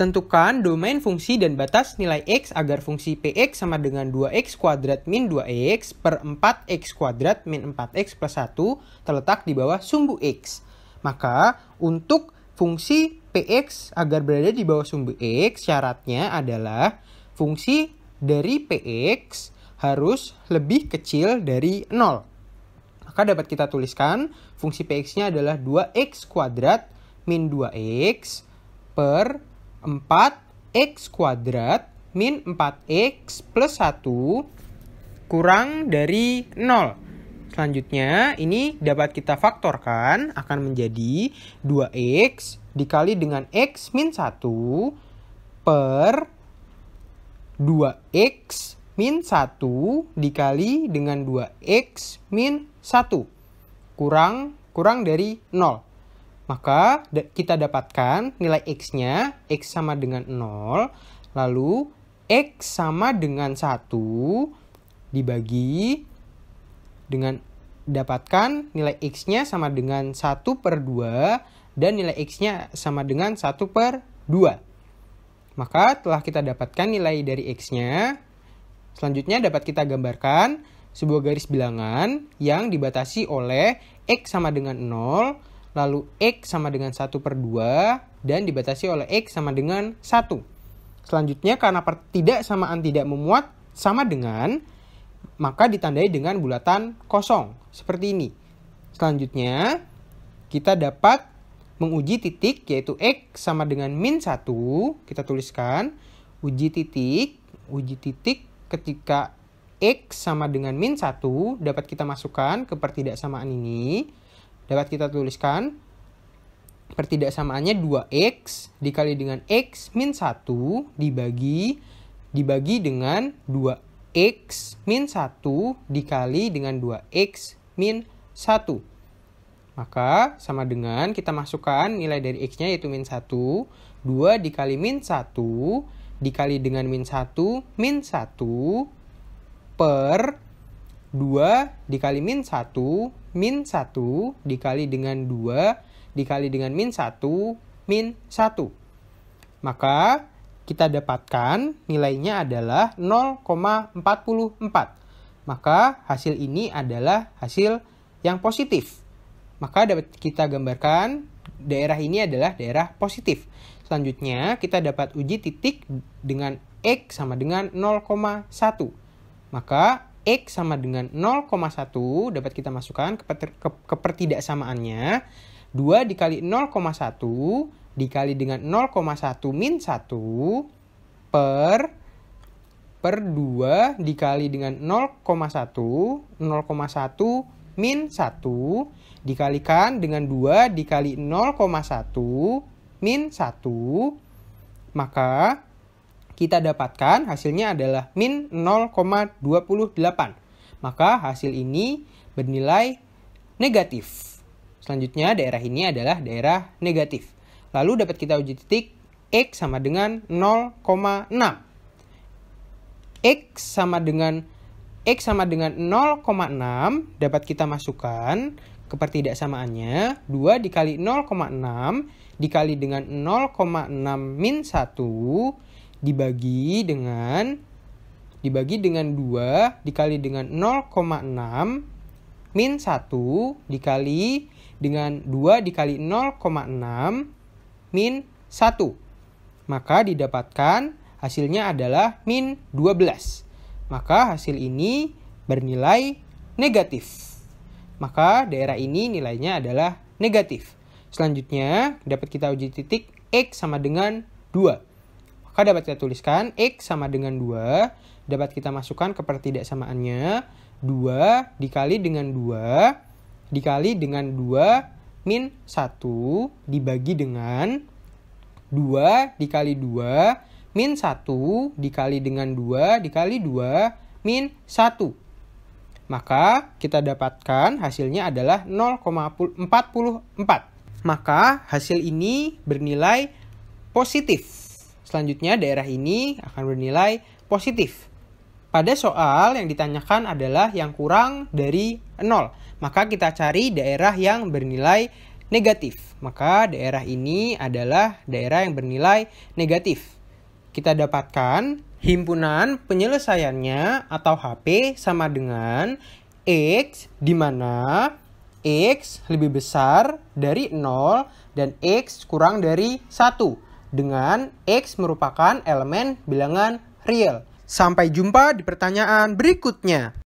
Tentukan domain fungsi dan batas nilai x agar fungsi px sama dengan 2x kuadrat min 2x e per 4x kuadrat min 4x plus 1 terletak di bawah sumbu x. Maka untuk fungsi px agar berada di bawah sumbu x syaratnya adalah fungsi dari px harus lebih kecil dari 0. Maka dapat kita tuliskan fungsi px-nya adalah 2x kuadrat min 2x e per 4x kuadrat min 4x plus 1 kurang dari 0. Selanjutnya, ini dapat kita faktorkan akan menjadi 2x dikali dengan x min 1 per 2x min 1 dikali dengan 2x min 1 kurang kurang dari 0. Maka kita dapatkan nilai X-nya, X sama dengan 0, lalu X sama dengan 1 dibagi dengan dapatkan nilai X-nya sama dengan 1 per 2 dan nilai X-nya sama dengan 1 per 2. Maka telah kita dapatkan nilai dari X-nya, selanjutnya dapat kita gambarkan sebuah garis bilangan yang dibatasi oleh X sama dengan 0, lalu X sama dengan 1 per 2, dan dibatasi oleh X sama dengan 1. Selanjutnya, karena pertidaksamaan tidak samaan tidak memuat sama dengan, maka ditandai dengan bulatan kosong, seperti ini. Selanjutnya, kita dapat menguji titik, yaitu X sama dengan min 1, kita tuliskan, uji titik, uji titik ketika X sama dengan min 1 dapat kita masukkan ke pertidaksamaan ini. Dapat kita tuliskan pertidaksamaannya 2x dikali dengan x min 1 dibagi dibagi dengan 2x min 1 dikali dengan 2x min 1. Maka sama dengan kita masukkan nilai dari x-nya yaitu min 1. 2 dikali min 1 dikali dengan min 1 min 1 per 2 dikali min 1, min 1 dikali dengan 2 dikali dengan min 1, min 1. Maka kita dapatkan nilainya adalah 0,44. Maka hasil ini adalah hasil yang positif. Maka dapat kita gambarkan daerah ini adalah daerah positif. Selanjutnya kita dapat uji titik dengan X sama dengan 0,1. Maka X sama dengan 0,1 dapat kita masukkan ke, ke, pertidaksamaannya. 2 dikali 0,1 dikali dengan 0,1 min 1 per per 2 dikali dengan 0,1 0,1 min 1 dikalikan dengan 2 dikali 0,1 min 1 maka kita dapatkan hasilnya adalah min 0,28. Maka hasil ini bernilai negatif. Selanjutnya daerah ini adalah daerah negatif. Lalu dapat kita uji titik X sama dengan 0,6. X sama dengan X sama dengan 0,6 dapat kita masukkan ke pertidaksamaannya. 2 dikali 0,6 dikali dengan 0,6 min 1 dibagi dengan dibagi dengan 2 dikali dengan 0,6 min 1 dikali dengan 2 dikali 0,6 min 1. Maka didapatkan hasilnya adalah min 12. Maka hasil ini bernilai negatif. Maka daerah ini nilainya adalah negatif. Selanjutnya, dapat kita uji titik X sama dengan 2. Maka dapat kita tuliskan X sama dengan 2. Dapat kita masukkan ke pertidaksamaannya. 2 dikali dengan 2 dikali dengan 2 min 1 dibagi dengan 2 dikali 2 min 1 dikali dengan 2 dikali 2 min 1 maka kita dapatkan hasilnya adalah 0,44. Maka hasil ini bernilai positif. Selanjutnya, daerah ini akan bernilai positif. Pada soal yang ditanyakan adalah yang kurang dari 0, maka kita cari daerah yang bernilai negatif. Maka daerah ini adalah daerah yang bernilai negatif. Kita dapatkan himpunan penyelesaiannya atau HP sama dengan X di mana X lebih besar dari 0 dan X kurang dari 1 dengan X merupakan elemen bilangan real. Sampai jumpa di pertanyaan berikutnya.